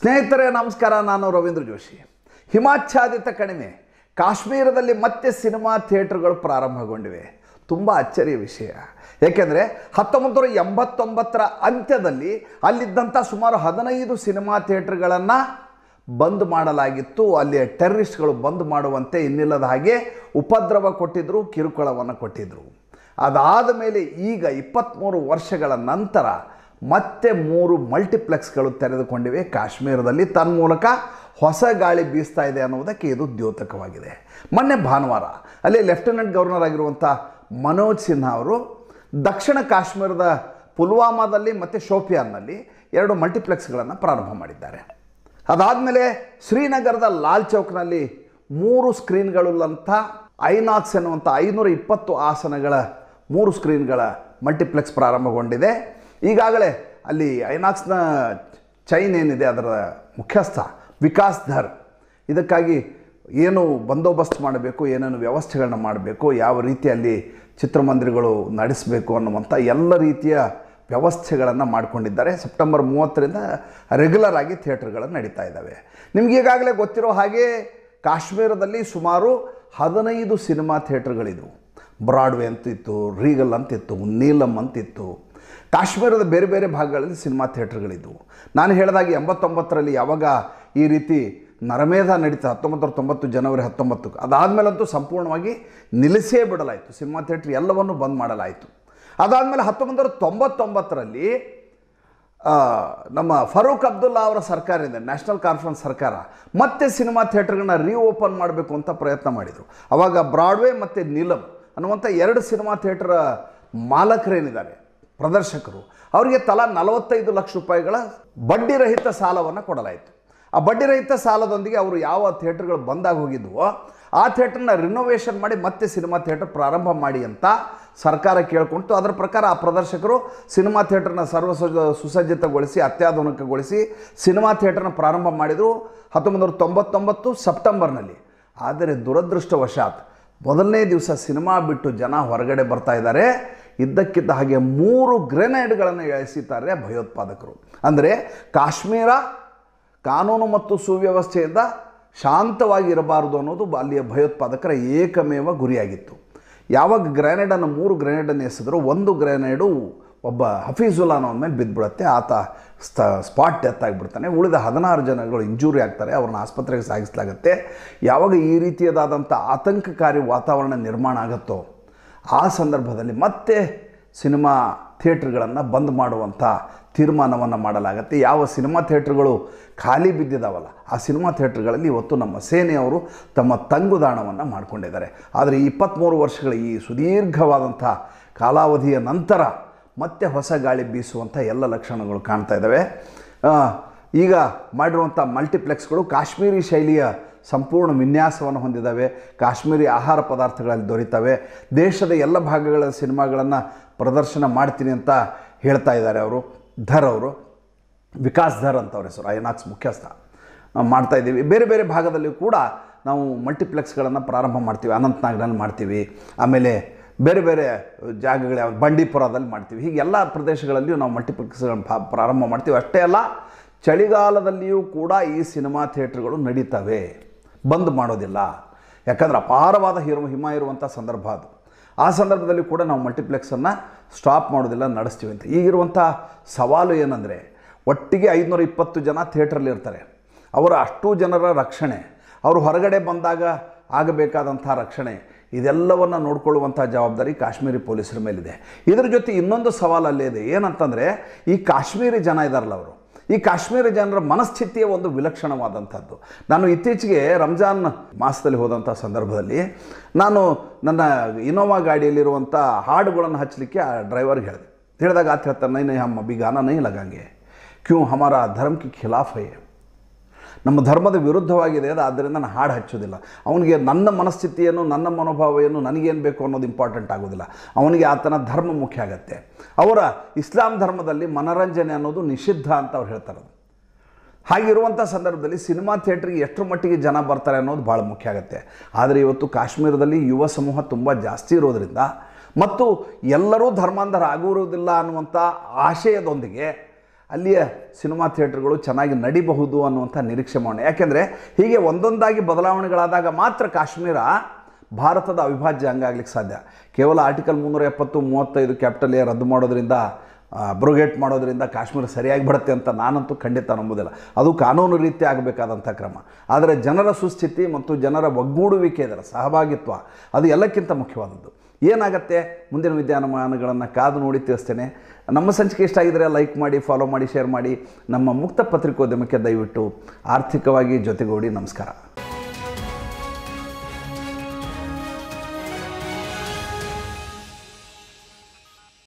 ಸ್ನೇಹಿತರೆ ನಮಸ್ಕಾರ ನಾನು ರವೀಂದ್ರ ಜೋಶಿ ಹಿಮಾಚ್ಛಾದಿತ ಕಣಿವೆ ಕಾಶ್ಮೀರದಲ್ಲಿ ಮತ್ತೆ ಸಿನಿಮಾ ಥಿಯೇಟರ್ಗಳು ಪ್ರಾರಂಭಗೊಂಡಿವೆ ತುಂಬ ಅಚ್ಚರಿಯ ವಿಷಯ ಏಕೆಂದರೆ ಹತ್ತೊಂಬತ್ತು ನೂರ ಎಂಬತ್ತೊಂಬತ್ತರ ಅಂತ್ಯದಲ್ಲಿ ಅಲ್ಲಿದ್ದಂಥ ಸುಮಾರು ಹದಿನೈದು ಸಿನಿಮಾ ಥಿಯೇಟರ್ಗಳನ್ನು ಬಂದ್ ಮಾಡಲಾಗಿತ್ತು ಅಲ್ಲಿ ಟೆರ್ರಿಸ್ಟ್ಗಳು ಬಂದ್ ಮಾಡುವಂತೆ ಇನ್ನಿಲ್ಲದ ಹಾಗೆ ಉಪದ್ರವ ಕೊಟ್ಟಿದ್ದರು ಕಿರುಕುಳವನ್ನು ಕೊಟ್ಟಿದ್ದರು ಅದಾದ ಮೇಲೆ ಈಗ ಇಪ್ಪತ್ತ್ಮೂರು ವರ್ಷಗಳ ನಂತರ ಮತ್ತೆ ಮೂರು ಮಲ್ಟಿಪ್ಲೆಕ್ಸ್ಗಳು ತೆರೆದುಕೊಂಡಿವೆ ಕಾಶ್ಮೀರದಲ್ಲಿ ತನ್ಮೂಲಕ ಹೊಸ ಗಾಳಿ ಬೀಸ್ತಾ ಇದೆ ಅನ್ನುವುದಕ್ಕೆ ಇದು ದ್ಯೋತಕವಾಗಿದೆ ಮೊನ್ನೆ ಭಾನುವಾರ ಅಲ್ಲಿ ಲೆಫ್ಟಿನೆಂಟ್ ಗವರ್ನರ್ ಆಗಿರುವಂಥ ಮನೋಜ್ ಸಿನ್ಹಾ ಅವರು ದಕ್ಷಿಣ ಕಾಶ್ಮೀರದ ಪುಲ್ವಾಮಾದಲ್ಲಿ ಮತ್ತು ಶೋಪಿಯಾನ್ನಲ್ಲಿ ಎರಡು ಮಲ್ಟಿಪ್ಲೆಕ್ಸ್ಗಳನ್ನು ಪ್ರಾರಂಭ ಮಾಡಿದ್ದಾರೆ ಅದಾದಮೇಲೆ ಶ್ರೀನಗರದ ಲಾಲ್ ಚೌಕ್ನಲ್ಲಿ ಮೂರು ಸ್ಕ್ರೀನ್ಗಳುಳ್ಳಂಥ ಐನಾಕ್ಸ್ ಎನ್ನುವಂಥ ಐನೂರ ಇಪ್ಪತ್ತು ಆಸನಗಳ ಮೂರು ಸ್ಕ್ರೀನ್ಗಳ ಮಲ್ಟಿಪ್ಲೆಕ್ಸ್ ಪ್ರಾರಂಭಗೊಂಡಿದೆ ಈಗಾಗಲೇ ಅಲ್ಲಿ ಐನಾಕ್ಸ್ನ ಚೈನ್ ಏನಿದೆ ಅದರ ಮುಖ್ಯಸ್ಥ ವಿಕಾಸ್ ಧರ್ ಇದಕ್ಕಾಗಿ ಏನು ಬಂದೋಬಸ್ತ್ ಮಾಡಬೇಕು ಏನೇನು ವ್ಯವಸ್ಥೆಗಳನ್ನ ಮಾಡಬೇಕು ಯಾವ ರೀತಿಯಲ್ಲಿ ಚಿತ್ರಮಂದಿರಗಳು ನಡೆಸಬೇಕು ಅನ್ನುವಂಥ ಎಲ್ಲ ರೀತಿಯ ವ್ಯವಸ್ಥೆಗಳನ್ನು ಮಾಡಿಕೊಂಡಿದ್ದಾರೆ ಸೆಪ್ಟೆಂಬರ್ ಮೂವತ್ತರಿಂದ ರೆಗ್ಯುಲರ್ ಆಗಿ ಥಿಯೇಟ್ರ್ಗಳನ್ನು ನಡೀತಾ ಇದ್ದಾವೆ ನಿಮ್ಗೆ ಈಗಾಗಲೇ ಗೊತ್ತಿರೋ ಹಾಗೆ ಕಾಶ್ಮೀರದಲ್ಲಿ ಸುಮಾರು ಹದಿನೈದು ಸಿನಿಮಾ ಥಿಯೇಟ್ರ್ಗಳಿದ್ದವು ಬ್ರಾಡ್ವೇ ಅಂತಿತ್ತು ರೀಗಲ್ ಅಂತಿತ್ತು ನೀಲಂ ಅಂತಿತ್ತು ಕಾಶ್ಮೀರದ ಬೇರೆ ಬೇರೆ ಭಾಗಗಳಲ್ಲಿ ಸಿನಿಮಾ ಥಿಯೇಟ್ರ್ಗಳಿದ್ದವು ನಾನು ಹೇಳಿದಾಗ ಎಂಬತ್ತೊಂಬತ್ತರಲ್ಲಿ ಯಾವಾಗ ಈ ರೀತಿ ನರಮೇಧ ನಡೀತದೆ ಹತ್ತೊಂಬತ್ತರ ತೊಂಬತ್ತು ಜನವರಿ ಹತ್ತೊಂಬತ್ತು ಅದಾದಮೇಲಂತೂ ಸಂಪೂರ್ಣವಾಗಿ ನಿಲ್ಲಿಸೇ ಬಿಡಲಾಯಿತು ಸಿನಿಮಾ ಥಿಯೇಟ್ರ್ ಎಲ್ಲವನ್ನು ಬಂದ್ ಮಾಡಲಾಯಿತು ಅದಾದಮೇಲೆ ಹತ್ತೊಂಬತ್ತರ ತೊಂಬತ್ತೊಂಬತ್ತರಲ್ಲಿ ನಮ್ಮ ಫರೂಕ್ ಅಬ್ದುಲ್ಲಾ ಅವರ ಸರ್ಕಾರದಿಂದ ನ್ಯಾಷನಲ್ ಕಾನ್ಫರೆನ್ಸ್ ಸರ್ಕಾರ ಮತ್ತೆ ಸಿನಿಮಾ ರೀ ಓಪನ್ ಮಾಡಬೇಕು ಅಂತ ಪ್ರಯತ್ನ ಮಾಡಿದರು ಅವಾಗ ಬ್ರಾಡ್ವೇ ಮತ್ತು ನೀಲಂ ಅನ್ನುವಂಥ ಎರಡು ಸಿನಿಮಾ ಥಿಯೇಟ್ರ ಮಾಲಕರೇನಿದ್ದಾರೆ ಪ್ರದರ್ಶಕರು ಅವರಿಗೆ ತಲಾ ನಲವತ್ತೈದು ಲಕ್ಷ ರೂಪಾಯಿಗಳ ರಹಿತ ಸಾಲವನ್ನು ಕೊಡಲಾಯಿತು ಆ ಬಡ್ಡಿರಹಿತ ಸಾಲದೊಂದಿಗೆ ಅವರು ಯಾವ ಥಿಯೇಟ್ರ್ಗಳು ಬಂದಾಗ ಹೋಗಿದ್ವೋ ಆ ಥಿಯೇಟ್ರನ್ನ ರಿನೋವೇಷನ್ ಮಾಡಿ ಮತ್ತೆ ಸಿನಿಮಾ ಥಿಯೇಟರ್ ಪ್ರಾರಂಭ ಮಾಡಿ ಅಂತ ಸರ್ಕಾರ ಕೇಳ್ಕೊಳ್ತು ಅದರ ಪ್ರಕಾರ ಆ ಪ್ರದರ್ಶಕರು ಸಿನಿಮಾ ಥಿಯೇಟ್ರನ್ನ ಸರ್ವ ಸುಸಜ್ಜಿತಗೊಳಿಸಿ ಅತ್ಯಾಧುನಿಕಗೊಳಿಸಿ ಸಿನಿಮಾ ಥಿಯೇಟ್ರನ್ನ ಪ್ರಾರಂಭ ಮಾಡಿದರು ಹತ್ತೊಂಬತ್ತು ನೂರ ತೊಂಬತ್ತೊಂಬತ್ತು ಸೆಪ್ಟೆಂಬರ್ನಲ್ಲಿ ಆದರೆ ದುರದೃಷ್ಟವಶಾತ್ ಮೊದಲನೇ ದಿವಸ ಸಿನಿಮಾ ಬಿಟ್ಟು ಜನ ಹೊರಗಡೆ ಬರ್ತಾ ಇದ್ದಾರೆ ಇದ್ದಕ್ಕಿದ್ದ ಹಾಗೆ ಮೂರು ಗ್ರೆನೇಡ್ಗಳನ್ನು ಎಳೆಸಿದ್ದಾರೆ ಭಯೋತ್ಪಾದಕರು ಅಂದರೆ ಕಾಶ್ಮೀರ ಕಾನೂನು ಮತ್ತು ಸುವ್ಯವಸ್ಥೆಯಿಂದ ಶಾಂತವಾಗಿರಬಾರದು ಅನ್ನೋದು ಅಲ್ಲಿಯ ಭಯೋತ್ಪಾದಕರ ಏಕಮೇವ ಗುರಿಯಾಗಿತ್ತು ಯಾವಾಗ ಗ್ರೆನೇಡನ್ನು ಮೂರು ಗ್ರೆನೇಡನ್ನು ಎಸೆದ್ರು ಒಂದು ಗ್ರೆನೇಡು ಒಬ್ಬ ಹಫೀಜುಲ್ಲಾನ ಅನ್ನೋ ಮೇಲೆ ಬಿದ್ದುಬಿಡುತ್ತೆ ಆತ ಸ್ತ ಸ್ಪಾಟ್ ಡೆತ್ ಆಗಿಬಿಡ್ತಾನೆ ಉಳಿದ ಹದಿನಾರು ಜನಗಳು ಇಂಜೂರಿ ಆಗ್ತಾರೆ ಅವ್ರನ್ನ ಆಸ್ಪತ್ರೆಗೆ ಸಾಗಿಸಲಾಗುತ್ತೆ ಯಾವಾಗ ಈ ರೀತಿಯದಾದಂಥ ಆತಂಕಕಾರಿ ವಾತಾವರಣ ನಿರ್ಮಾಣ ಆಗುತ್ತೋ ಆ ಸಂದರ್ಭದಲ್ಲಿ ಮತ್ತೆ ಸಿನಿಮಾ ಥಿಯೇಟ್ರ್ಗಳನ್ನು ಬಂದ್ ಮಾಡುವಂಥ ತೀರ್ಮಾನವನ್ನು ಮಾಡಲಾಗತ್ತೆ ಯಾವ ಸಿನಿಮಾ ಥಿಯೇಟ್ರ್ಗಳು ಖಾಲಿ ಬಿದ್ದಿದ್ದಾವಲ್ಲ ಆ ಸಿನಿಮಾ ಥಿಯೇಟ್ರ್ಗಳಲ್ಲಿ ಇವತ್ತು ನಮ್ಮ ಸೇನೆಯವರು ತಮ್ಮ ತಂಗುದಾಣವನ್ನು ಮಾಡಿಕೊಂಡಿದ್ದಾರೆ ಆದರೆ ಇಪ್ಪತ್ತ್ಮೂರು ವರ್ಷಗಳ ಈ ಸುದೀರ್ಘವಾದಂಥ ಕಾಲಾವಧಿಯ ನಂತರ ಮತ್ತೆ ಹೊಸ ಗಾಳಿ ಬೀಸುವಂಥ ಎಲ್ಲ ಲಕ್ಷಣಗಳು ಕಾಣ್ತಾ ಇದ್ದಾವೆ ಈಗ ಮಾಡಿರುವಂಥ ಮಲ್ಟಿಪ್ಲೆಕ್ಸ್ಗಳು ಕಾಶ್ಮೀರಿ ಶೈಲಿಯ ಸಂಪೂರ್ಣ ವಿನ್ಯಾಸವನ್ನು ಹೊಂದಿದ್ದಾವೆ ಕಾಶ್ಮೀರಿ ಆಹಾರ ಪದಾರ್ಥಗಳಲ್ಲಿ ದೊರೀತವೆ ದೇಶದ ಎಲ್ಲ ಭಾಗಗಳ ಸಿನಿಮಾಗಳನ್ನು ಪ್ರದರ್ಶನ ಮಾಡ್ತೀನಿ ಅಂತ ಹೇಳ್ತಾ ಇದ್ದಾರೆ ಅವರು ಧರ್ ಅವರು ವಿಕಾಸ್ ಧರ್ ಅಂತವ್ರ ಹೆಸರು ಐನಾಕ್ಸ್ ಮುಖ್ಯಸ್ಥ ನಾವು ಮಾಡ್ತಾ ಇದ್ದೀವಿ ಬೇರೆ ಬೇರೆ ಭಾಗದಲ್ಲಿಯೂ ಕೂಡ ನಾವು ಮಲ್ಟಿಪ್ಲೆಕ್ಸ್ಗಳನ್ನು ಪ್ರಾರಂಭ ಮಾಡ್ತೀವಿ ಅನಂತನಾಗ್ನಲ್ಲಿ ಮಾಡ್ತೀವಿ ಆಮೇಲೆ ಬೇರೆ ಬೇರೆ ಜಾಗಗಳ ಬಂಡೀಪುರದಲ್ಲಿ ಮಾಡ್ತೀವಿ ಹೀಗೆ ಎಲ್ಲ ಪ್ರದೇಶಗಳಲ್ಲಿಯೂ ನಾವು ಮಲ್ಟಿಪ್ಲೆಕ್ಸ್ಗಳನ್ನು ಪ್ರಾರಂಭ ಮಾಡ್ತೀವಿ ಅಷ್ಟೇ ಅಲ್ಲ ಚಳಿಗಾಲದಲ್ಲಿಯೂ ಕೂಡ ಈ ಸಿನಿಮಾ ಥಿಯೇಟ್ರ್ಗಳು ನಡೀತವೆ ಬಂದ್ ಮಾಡೋದಿಲ್ಲ ಯಾಕಂದರೆ ಅಪಾರವಾದ ಹಿರು ಹಿಮ ಇರುವಂಥ ಸಂದರ್ಭ ಅದು ಆ ಸಂದರ್ಭದಲ್ಲಿ ಕೂಡ ನಾವು ಮಲ್ಟಿಪ್ಲೆಕ್ಸನ್ನು ಸ್ಟಾಪ್ ಮಾಡೋದಿಲ್ಲ ನಡೆಸ್ತೀವಿ ಅಂತ ಈಗಿರುವಂಥ ಸವಾಲು ಏನಂದರೆ ಒಟ್ಟಿಗೆ ಐದುನೂರ ಇಪ್ಪತ್ತು ಜನ ಥಿಯೇಟ್ರಲ್ಲಿ ಇರ್ತಾರೆ ಅವರ ಅಷ್ಟು ಜನರ ರಕ್ಷಣೆ ಅವರು ಹೊರಗಡೆ ಬಂದಾಗ ಆಗಬೇಕಾದಂಥ ರಕ್ಷಣೆ ಇದೆಲ್ಲವನ್ನು ನೋಡಿಕೊಳ್ಳುವಂಥ ಜವಾಬ್ದಾರಿ ಕಾಶ್ಮೀರಿ ಪೊಲೀಸರ ಮೇಲಿದೆ ಇದರ ಜೊತೆ ಇನ್ನೊಂದು ಸವಾಲು ಅಲ್ಲೇ ಇದೆ ಏನಂತಂದರೆ ಈ ಕಾಶ್ಮೀರಿ ಜನ ಇದ್ದಾರಲ್ಲ ಅವರು ಈ ಕಾಶ್ಮೀರ ಜನರ ಮನಸ್ಥಿತಿಯ ಒಂದು ವಿಲಕ್ಷಣವಾದಂಥದ್ದು ನಾನು ಇತ್ತೀಚೆಗೆ ರಂಜಾನ್ ಮಾಸದಲ್ಲಿ ಹೋದಂಥ ಸಂದರ್ಭದಲ್ಲಿ ನಾನು ನನ್ನ ಇನೋವಾ ಗಾಡಿಯಲ್ಲಿರುವಂಥ ಹಾಡುಗಳನ್ನು ಹಚ್ಚಲಿಕ್ಕೆ ಆ ಡ್ರೈವರ್ಗೆ ಹೇಳಿದೆ ಹೇಳಿದಾಗ ಆತ ಹೇಳ್ತಾರೆ ನೈ ನೈ ಹಮ್ಮ ಬಿಗಾನ ನೈ ಲಗಾಂಗೆ ಕ್ಯೂ ಹಮಾರ ಧರ್ಮಕ್ಕೆ ಖಿಲಾಫ್ ಹೇ ನಮ್ಮ ಧರ್ಮದ ವಿರುದ್ಧವಾಗಿದೆ ಅದು ಆದ್ದರಿಂದ ನಾನು ಹಾಡು ಹಚ್ಚೋದಿಲ್ಲ ಅವನಿಗೆ ನನ್ನ ಮನಸ್ಥಿತಿಯನ್ನು ನನ್ನ ಮನೋಭಾವ ಏನು ನನಗೇನು ಬೇಕು ಅನ್ನೋದು ಇಂಪಾರ್ಟೆಂಟ್ ಆಗೋದಿಲ್ಲ ಅವನಿಗೆ ಆತನ ಧರ್ಮ ಮುಖ್ಯ ಆಗತ್ತೆ ಅವರ ಇಸ್ಲಾಂ ಧರ್ಮದಲ್ಲಿ ಮನೋರಂಜನೆ ಅನ್ನೋದು ನಿಷಿದ್ಧ ಅಂತ ಅವ್ರು ಹೇಳ್ತಾರೆ ಹಾಗಿರುವಂಥ ಸಂದರ್ಭದಲ್ಲಿ ಸಿನಿಮಾ ಥಿಯೇಟ್ರಿಗೆ ಎಷ್ಟು ಮಟ್ಟಿಗೆ ಜನ ಬರ್ತಾರೆ ಅನ್ನೋದು ಭಾಳ ಮುಖ್ಯ ಆಗುತ್ತೆ ಆದರೆ ಇವತ್ತು ಕಾಶ್ಮೀರದಲ್ಲಿ ಯುವ ಸಮೂಹ ತುಂಬ ಜಾಸ್ತಿ ಇರೋದರಿಂದ ಮತ್ತು ಎಲ್ಲರೂ ಧರ್ಮಾಂಧರ ಆಗಿರುವುದಿಲ್ಲ ಅನ್ನುವಂಥ ಆಶಯದೊಂದಿಗೆ ಅಲ್ಲಿಯ ಸಿನಿಮಾ ಥಿಯೇಟ್ರ್ಗಳು ಚೆನ್ನಾಗಿ ನಡಿಬಹುದು ಅನ್ನುವಂಥ ನಿರೀಕ್ಷೆ ಮಾಡೋಣ ಯಾಕೆಂದರೆ ಹೀಗೆ ಒಂದೊಂದಾಗಿ ಬದಲಾವಣೆಗಳಾದಾಗ ಮಾತ್ರ ಕಾಶ್ಮೀರ ಭಾರತದ ಅವಿಭಾಜ್ಯ ಅಂಗ ಆಗ್ಲಿಕ್ಕೆ ಸಾಧ್ಯ ಕೇವಲ ಆರ್ಟಿಕಲ್ ಮುನ್ನೂರ ಎಪ್ಪತ್ತು ಮೂವತ್ತೈದು ಕ್ಯಾಪಿಟಲ್ ಏ ರದ್ದು ಮಾಡೋದ್ರಿಂದ ಬ್ರೊಗೇಟ್ ಮಾಡೋದರಿಂದ ಕಾಶ್ಮೀರ ಸರಿಯಾಗಿ ಬರುತ್ತೆ ಅಂತ ನಾನಂತೂ ಖಂಡಿತ ನಂಬೋದಿಲ್ಲ ಅದು ಕಾನೂನು ರೀತಿ ಆಗಬೇಕಾದಂಥ ಕ್ರಮ ಆದರೆ ಜನರ ಸುಸ್ಥಿತಿ ಮತ್ತು ಜನರ ಒಗ್ಗೂಡುವಿಕೆ ಇದರ ಸಹಭಾಗಿತ್ವ ಅದು ಎಲ್ಲಕ್ಕಿಂತ ಮುಖ್ಯವಾದದ್ದು ಏನಾಗುತ್ತೆ ಮುಂದಿನ ವಿದ್ಯಾನಮಾನಗಳನ್ನು ಕಾದು ನೋಡಿ ತಿಳಿಸ್ತೇನೆ ನಮ್ಮ ಸಂಚಿಕೆ ಇಷ್ಟ ಆಗಿದರೆ ಲೈಕ್ ಮಾಡಿ ಫಾಲೋ ಮಾಡಿ ಶೇರ್ ಮಾಡಿ ನಮ್ಮ ಮುಕ್ತ ಪತ್ರಿಕೋದ್ಯಮಕ್ಕೆ ದಯವಿಟ್ಟು ಆರ್ಥಿಕವಾಗಿ ಜೊತೆಗೂಡಿ ನಮಸ್ಕಾರ